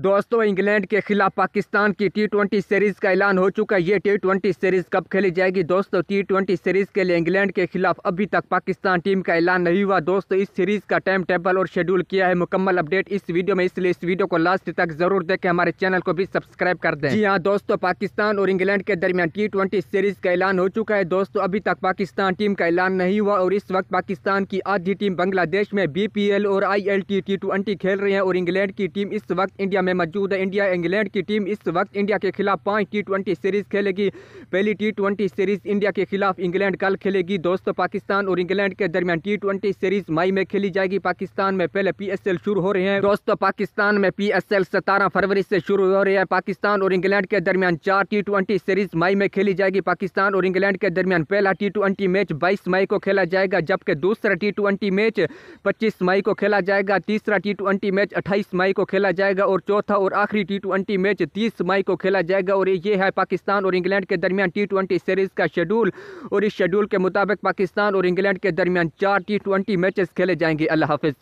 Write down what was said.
दोस्तों इंग्लैंड के खिलाफ पाकिस्तान की टी ट्वेंटी सीरीज़ का ऐलान हो चुका है ये टी ट्वेंटी सीरीज़ कब खेली जाएगी दोस्तों टी ट्वेंटी सीरीज़ के लिए इंग्लैंड के खिलाफ अभी तक पाकिस्तान टीम का ऐलान नहीं हुआ दोस्तों इस सीरीज़ का टाइम टेबल और शेड्यूल किया है मुकम्मल अपडेट इस वीडियो में इसलिए इस वीडियो को लास्ट तक जरूर देखें हमारे चैनल को भी सब्सक्राइब कर दें जी हाँ दोस्तों पाकिस्तान और इंग्लैंड के दरमियान टी ट्वेंटी सीरीज़ का ऐलान हो चुका है दोस्तों अभी तक पाकिस्तान टीम का ऐलान नहीं हुआ और इस वक्त पाकिस्तान की आधी टीम बांग्लादेश में बी और आई एल टी ट्वेंटी खेल रही है और इंग्लैंड की टीम इस वक्त इंडिया ऑस्ट्रेलिया में मौजूद है इंडिया इंग्लैंड की टीम इस वक्त इंडिया के खिलाफ पाँच टी ट्वेंटी सीरीज खेलेगी पहली टी ट्वेंटी सीरीज इंडिया के खिलाफ इंग्लैंड कल खेलेगी दोस्तों पाकिस्तान और इंग्लैंड के दरमियान टी ट्वेंटी सीरीज मई में खेली जाएगी पाकिस्तान में पहले पी शुरू हो रहे हैं दोस्तों पाकिस्तान में पी एस फरवरी से शुरू हो रही है पाकिस्तान और इंग्लैंड के दरमियान चार टी ट्वेंटी सीरीज मई में खेली जाएगी पाकिस्तान और इंग्लैंड के दरमियान पहला टी ट्वेंटी मैच बाईस मई को खेला जाएगा जबकि दूसरा टी ट्वेंटी मैच पच्चीस मई को खेला जाएगा तीसरा टी ट्वेंटी मैच अट्ठाईस मई को खेला जाएगा और चौथा और आखिरी टी ट्वेंटी मैच तीस मई को खेला जाएगा और ये है पाकिस्तान और इंग्लैंड के दरमियान टी ट्वेंटी सीरीज़ का शेड्यूल और इस शेड्यूल के मुताबिक पाकिस्तान और इंग्लैंड के दरमियान चार टी ट्वेंटी मैचेस खेले जाएंगे अल्लाह हाफिज़